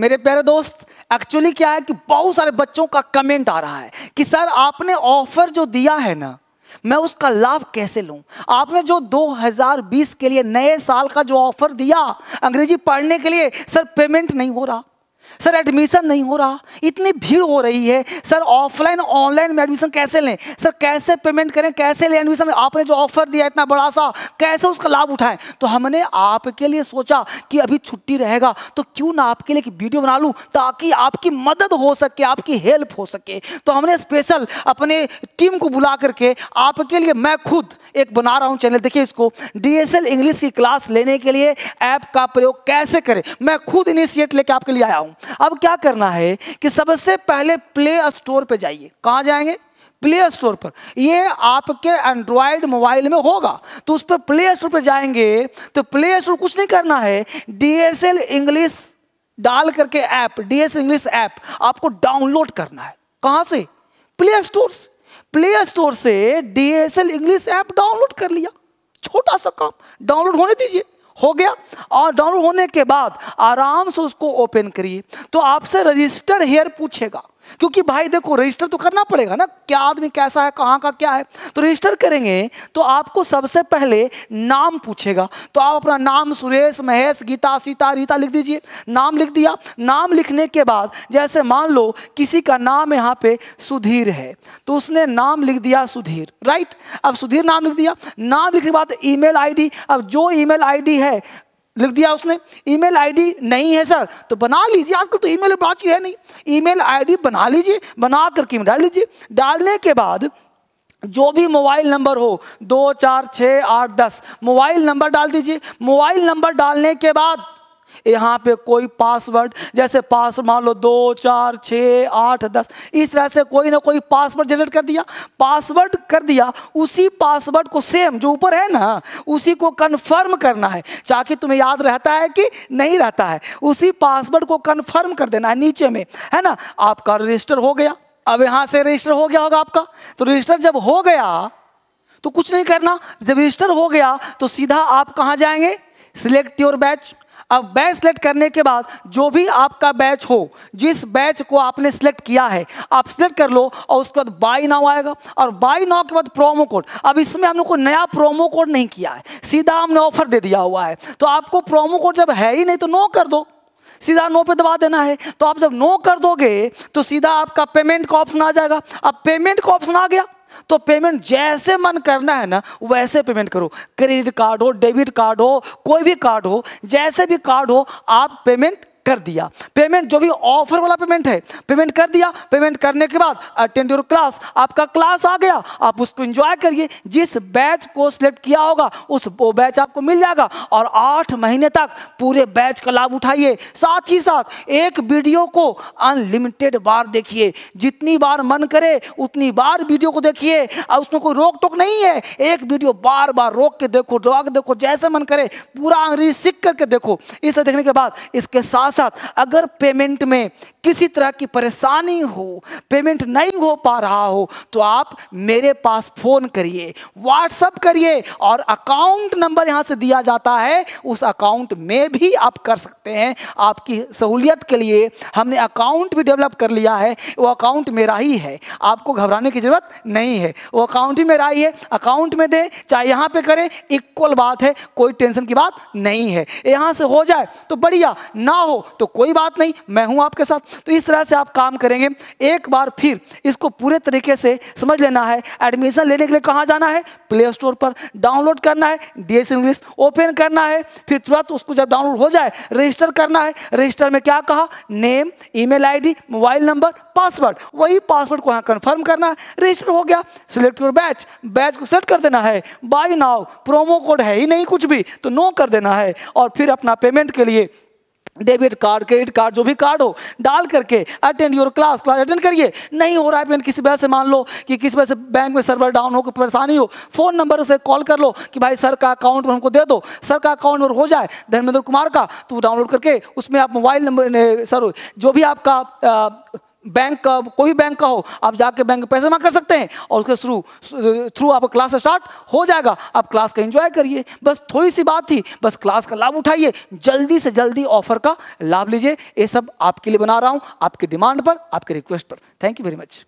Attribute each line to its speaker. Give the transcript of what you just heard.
Speaker 1: मेरे प्यारे दोस्त एक्चुअली क्या है कि बहुत सारे बच्चों का कमेंट आ रहा है कि सर आपने ऑफर जो दिया है ना मैं उसका लाभ कैसे लूं आपने जो 2020 के लिए नए साल का जो ऑफर दिया अंग्रेजी पढ़ने के लिए सर पेमेंट नहीं हो रहा सर एडमिशन नहीं हो रहा इतनी भीड़ हो रही है सर ऑफलाइन ऑनलाइन में एडमिशन कैसे लें सर कैसे पेमेंट करें कैसे लें एडमिशन आपने जो ऑफर दिया इतना बड़ा सा कैसे उसका लाभ उठाएं तो हमने आपके लिए सोचा कि अभी छुट्टी रहेगा तो क्यों ना आपके लिए एक वीडियो बना लूँ ताकि आपकी मदद हो सके आपकी हेल्प हो सके तो हमने स्पेशल अपने टीम को बुला करके आपके लिए मैं खुद एक बना रहा हूँ चैनल देखिए इसको डी इंग्लिश की क्लास लेने के लिए ऐप का प्रयोग कैसे करें मैं खुद इनिशिएट लेके आपके लिए आया हूँ अब क्या करना है कि सबसे पहले प्ले स्टोर पर जाइए कहाँ जाएंगे प्ले स्टोर पर ये आपके एंड्रॉयड मोबाइल में होगा तो उस पर प्ले स्टोर पर जाएंगे तो प्ले स्टोर कुछ नहीं करना है डीएसएल इंग्लिश डाल करके ऐप डीएसएल इंग्लिश ऐप आपको डाउनलोड करना है कहां से प्ले स्टोर से प्ले स्टोर से डीएसएल इंग्लिश ऐप डाउनलोड कर लिया छोटा सा काम डाउनलोड होने दीजिए हो गया और डाउनलोड होने के बाद आराम से उसको ओपन करिए तो आपसे रजिस्टर हेयर पूछेगा क्योंकि भाई देखो रजिस्टर तो करना पड़ेगा ना क्या आदमी कैसा है कहाँ का क्या है तो रजिस्टर करेंगे तो आपको सबसे पहले नाम पूछेगा तो आप अपना नाम सुरेश महेश गीता सीता रीता लिख दीजिए नाम लिख दिया नाम लिखने के बाद जैसे मान लो किसी का नाम यहाँ पे सुधीर है तो उसने नाम लिख दिया सुधीर राइट अब सुधीर नाम लिख दिया नाम लिखने के बाद ई मेल अब जो ई मेल है लिख दिया उसने ईमेल आईडी नहीं है सर तो बना लीजिए आजकल तो ईमेल मेल है नहीं ईमेल आईडी बना लीजिए बना करके डाल लीजिए डालने के बाद जो भी मोबाइल नंबर हो दो चार छः आठ दस मोबाइल नंबर डाल दीजिए मोबाइल नंबर डालने के बाद यहाँ पे कोई पासवर्ड जैसे पास मान लो दो चार छ आठ दस इस तरह से कोई ना कोई पासवर्ड जनरेट कर दिया पासवर्ड कर दिया उसी पासवर्ड को सेम जो ऊपर है ना उसी को कन्फर्म करना है चाहे तुम्हें याद रहता है कि नहीं रहता है उसी पासवर्ड को कन्फर्म कर देना है नीचे में है ना आपका रजिस्टर हो गया अब यहाँ से रजिस्टर हो गया होगा आपका तो रजिस्टर जब हो गया तो कुछ नहीं करना जब रजिस्टर हो गया तो सीधा आप कहाँ जाएंगे सिलेक्ट योर बैच अब बैच सेलेक्ट करने के बाद जो भी आपका बैच हो जिस बैच को आपने सेलेक्ट किया है आप सेलेक्ट कर लो और उसके बाद बाई नाव आएगा और बाई नाव के बाद प्रोमो कोड अब इसमें हम लोग को नया प्रोमो कोड नहीं किया है सीधा हमने ऑफर दे दिया हुआ है तो आपको प्रोमो कोड जब है ही नहीं तो नो कर दो सीधा नो पे दबा देना है तो आप जब नो कर दोगे तो सीधा आपका पेमेंट का ऑप्शन आ जाएगा अब पेमेंट का ऑप्शन आ गया तो पेमेंट जैसे मन करना है ना वैसे पेमेंट करो क्रेडिट कार्ड हो डेबिट कार्ड हो कोई भी कार्ड हो जैसे भी कार्ड हो आप पेमेंट कर दिया पेमेंट जो भी ऑफर वाला पेमेंट है पेमेंट कर दिया पेमेंट करने के बाद अटेंड योर क्लास आपका क्लास आ गया आप उसको इंजॉय करिए जिस बैच को सिलेक्ट किया होगा उस वो बैच आपको मिल जाएगा और आठ महीने तक पूरे बैच का लाभ उठाइए साथ ही साथ एक वीडियो को अनलिमिटेड बार देखिए जितनी बार मन करे उतनी बार वीडियो को देखिए और उसमें कोई रोक टोक नहीं है एक वीडियो बार बार रोक के देखो डॉग देखो जैसे मन करे पूरा अंग्रेजी सीख करके देखो इसे देखने के बाद इसके साथ साथ अगर पेमेंट में किसी तरह की परेशानी हो पेमेंट नहीं हो पा रहा हो तो आप मेरे पास फ़ोन करिए व्हाट्सअप करिए और अकाउंट नंबर यहाँ से दिया जाता है उस अकाउंट में भी आप कर सकते हैं आपकी सहूलियत के लिए हमने अकाउंट भी डेवलप कर लिया है वो अकाउंट मेरा ही है आपको घबराने की ज़रूरत नहीं है वो अकाउंट ही मेरा ही है अकाउंट में दें चाहे यहाँ पर करें इक्वल बात है कोई टेंशन की बात नहीं है यहाँ से हो जाए तो बढ़िया ना हो तो कोई बात नहीं मैं हूं आपके साथ तो इस तरह से आप काम करेंगे एक बार फिर इसको पूरे तरीके से समझ लेना है एडमिशन लेने के लिए कहाँ जाना है प्ले स्टोर पर डाउनलोड करना है डी इंग्लिश ओपन करना है फिर तुरंत उसको जब डाउनलोड हो जाए रजिस्टर करना है रजिस्टर में क्या कहा name email ID mobile number password वही पासवर्ड को यहाँ कन्फर्म करना है रजिस्टर हो गया सिलेक्ट योर बैच बैच को सिलेक्ट कर देना है बाई नाउ प्रोमो कोड है ही नहीं कुछ भी तो नो कर देना है और फिर अपना पेमेंट के लिए डेबिट कार्ड क्रेडिट कार्ड जो भी कार्ड हो डाल करके attend your class class attend करिए नहीं हो रहा है पेन किसी वजह से मान लो कि किसी वजह से बैंक में सर्वर डाउन हो कोई परेशानी हो फ़ोन नंबर से कॉल कर लो कि भाई सर का अकाउंट हमको दे दो सर का अकाउंट हो जाए धर्मेंद्र कुमार का तो डाउनलोड करके उसमें आप मोबाइल नंबर सर जो भी आपका आ, बैंक का कोई भी बैंक का हो आप जाके बैंक में पैसे जमा कर सकते हैं और उसके थ्रू थ्रू आपका क्लास स्टार्ट हो जाएगा आप क्लास का एंजॉय करिए बस थोड़ी सी बात थी बस क्लास का लाभ उठाइए जल्दी से जल्दी ऑफर का लाभ लीजिए ये सब आपके लिए बना रहा हूँ आपके डिमांड पर आपके रिक्वेस्ट पर थैंक यू वेरी मच